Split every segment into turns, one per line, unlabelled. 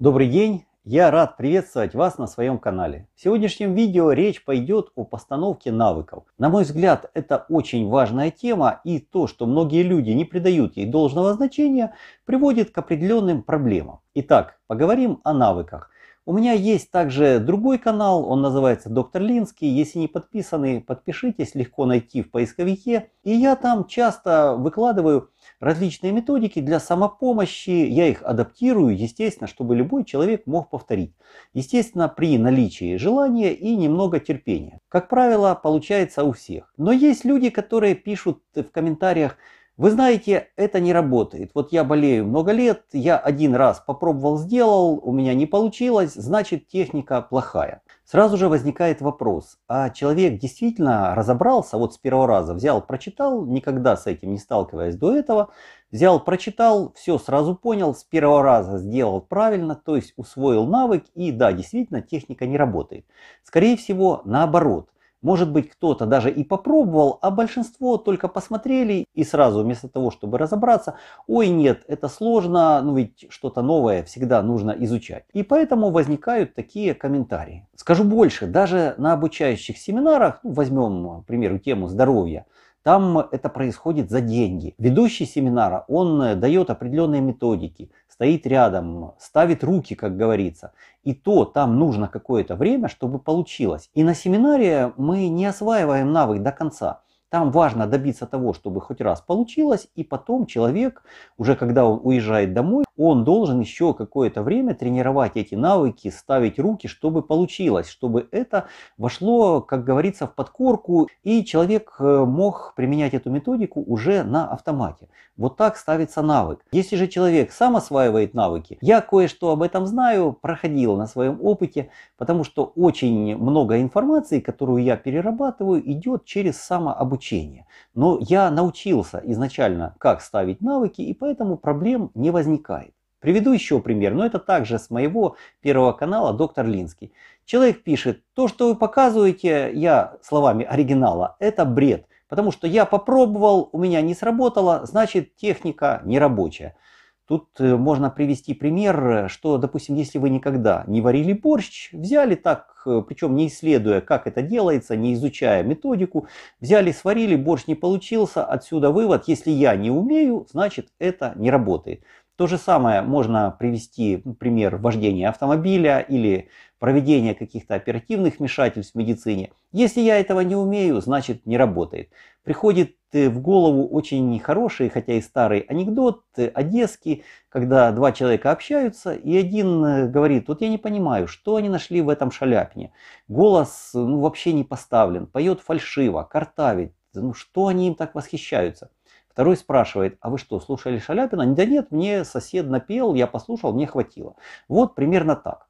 Добрый день! Я рад приветствовать вас на своем канале. В сегодняшнем видео речь пойдет о постановке навыков. На мой взгляд, это очень важная тема и то, что многие люди не придают ей должного значения, приводит к определенным проблемам. Итак, поговорим о навыках. У меня есть также другой канал, он называется Доктор Линский. Если не подписаны, подпишитесь, легко найти в поисковике. И я там часто выкладываю различные методики для самопомощи. Я их адаптирую, естественно, чтобы любой человек мог повторить. Естественно, при наличии желания и немного терпения. Как правило, получается у всех. Но есть люди, которые пишут в комментариях, вы знаете, это не работает. Вот я болею много лет, я один раз попробовал, сделал, у меня не получилось, значит техника плохая. Сразу же возникает вопрос, а человек действительно разобрался вот с первого раза, взял, прочитал, никогда с этим не сталкиваясь до этого, взял, прочитал, все сразу понял, с первого раза сделал правильно, то есть усвоил навык и да, действительно техника не работает. Скорее всего наоборот – может быть, кто-то даже и попробовал, а большинство только посмотрели и сразу, вместо того, чтобы разобраться, ой, нет, это сложно, ну ведь что-то новое всегда нужно изучать. И поэтому возникают такие комментарии. Скажу больше, даже на обучающих семинарах, ну, возьмем, к примеру, тему здоровья, там это происходит за деньги. Ведущий семинара, он э, дает определенные методики, стоит рядом, ставит руки, как говорится. И то там нужно какое-то время, чтобы получилось. И на семинаре мы не осваиваем навык до конца. Там важно добиться того, чтобы хоть раз получилось, и потом человек, уже когда он уезжает домой, он должен еще какое-то время тренировать эти навыки, ставить руки, чтобы получилось, чтобы это вошло, как говорится, в подкорку, и человек э, мог применять эту методику уже на автомате. Вот так ставится навык. Если же человек сам осваивает навыки, я кое-что об этом знаю, проходил на своем опыте, потому что очень много информации, которую я перерабатываю, идет через самообучение. Но я научился изначально, как ставить навыки, и поэтому проблем не возникает. Приведу еще пример, но это также с моего первого канала «Доктор Линский». Человек пишет, то, что вы показываете, я словами оригинала, это бред, потому что я попробовал, у меня не сработало, значит техника не рабочая. Тут э, можно привести пример, что, допустим, если вы никогда не варили борщ, взяли так, э, причем не исследуя, как это делается, не изучая методику, взяли, сварили, борщ не получился, отсюда вывод, если я не умею, значит это не работает. То же самое можно привести пример вождения автомобиля или проведения каких-то оперативных вмешательств в медицине. Если я этого не умею, значит не работает. Приходит э, в голову очень хороший, хотя и старый анекдот э, одесский, когда два человека общаются, и один э, говорит, вот я не понимаю, что они нашли в этом шаляпне. Голос ну, вообще не поставлен, поет фальшиво, картавит. Ну что они им так восхищаются? Второй спрашивает, а вы что, слушали Шаляпина? Да нет, мне сосед напел, я послушал, мне хватило. Вот примерно так.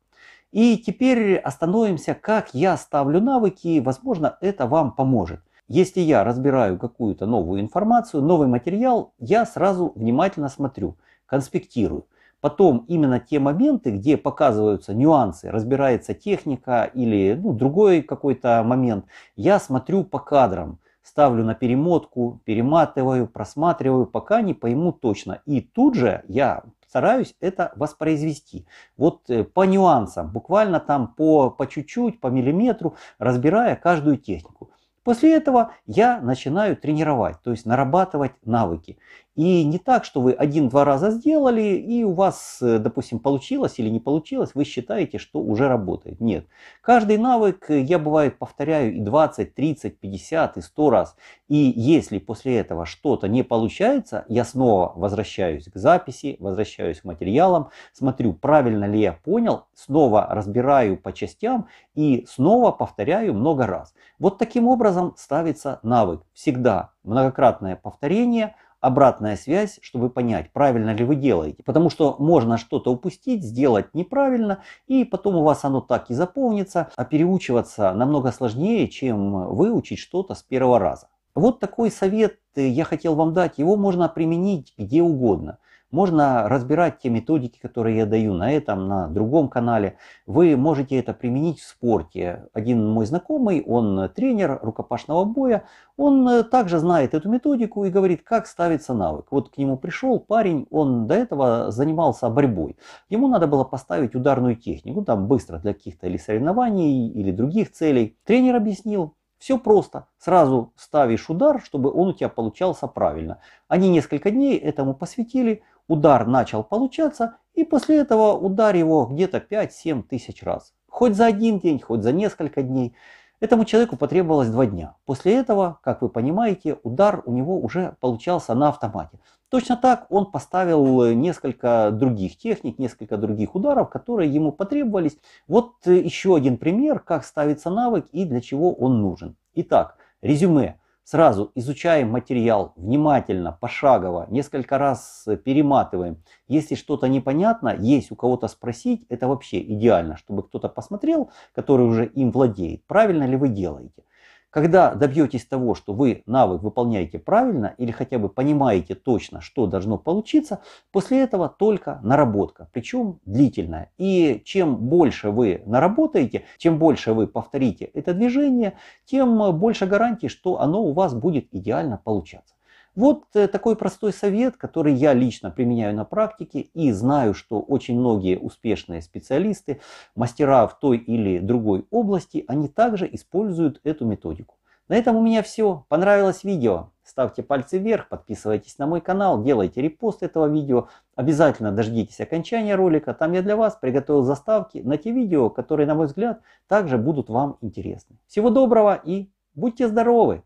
И теперь остановимся, как я ставлю навыки, возможно, это вам поможет. Если я разбираю какую-то новую информацию, новый материал, я сразу внимательно смотрю, конспектирую. Потом именно те моменты, где показываются нюансы, разбирается техника или ну, другой какой-то момент, я смотрю по кадрам, ставлю на перемотку, перематываю, просматриваю, пока не пойму точно. И тут же я стараюсь это воспроизвести. Вот э, по нюансам, буквально там по по чуть-чуть, по миллиметру, разбирая каждую технику. После этого я начинаю тренировать, то есть нарабатывать навыки. И не так, что вы один-два раза сделали, и у вас, э, допустим, получилось или не получилось, вы считаете, что уже работает. Нет. Каждый навык э, я, бывает, повторяю и 20, 30, 50, и 100 раз. И если после этого что-то не получается, я снова возвращаюсь к записи, возвращаюсь к материалам, смотрю, правильно ли я понял, снова разбираю по частям и снова повторяю много раз. Вот таким образом ставится навык. Всегда многократное повторение – обратная связь, чтобы понять, правильно ли вы делаете. Потому что можно что-то упустить, сделать неправильно, и потом у вас оно так и заполнится, а переучиваться намного сложнее, чем выучить что-то с первого раза. Вот такой совет э, я хотел вам дать. Его можно применить где угодно. Можно разбирать те методики, которые я даю на этом, на другом канале. Вы можете это применить в спорте. Один мой знакомый, он э, тренер рукопашного боя, он э, также знает эту методику и говорит, как ставится навык. Вот к нему пришел парень, он до этого занимался борьбой. Ему надо было поставить ударную технику, ну, там быстро для каких-то или соревнований, или других целей. Тренер объяснил, все просто. Сразу ставишь удар, чтобы он у тебя получался правильно. Они несколько дней этому посвятили. Удар начал получаться, и после этого удар его где-то 5-7 тысяч раз. Хоть за один день, хоть за несколько дней. Этому человеку потребовалось два дня. После этого, как вы понимаете, удар у него уже получался на автомате. Точно так он поставил э, несколько других техник, несколько других ударов, которые ему потребовались. Вот э, еще один пример, как ставится навык и для чего он нужен. Итак, резюме. Сразу изучаем материал внимательно, пошагово, несколько раз э, перематываем. Если что-то непонятно, есть у кого-то спросить, это вообще идеально, чтобы кто-то посмотрел, который уже им владеет, правильно ли вы делаете. Когда добьетесь того, что вы навык выполняете правильно или хотя бы понимаете точно, что должно получиться, после этого только наработка, причем длительная. И чем больше вы наработаете, чем больше вы повторите это движение, тем больше гарантий, что оно у вас будет идеально получаться. Вот э, такой простой совет, который я лично применяю на практике и знаю, что очень многие успешные специалисты, мастера в той или другой области, они также используют эту методику. На этом у меня все. Понравилось видео? Ставьте пальцы вверх, подписывайтесь на мой канал, делайте репост этого видео. Обязательно дождитесь окончания ролика. Там я для вас приготовил заставки на те видео, которые, на мой взгляд, также будут вам интересны. Всего доброго и будьте здоровы!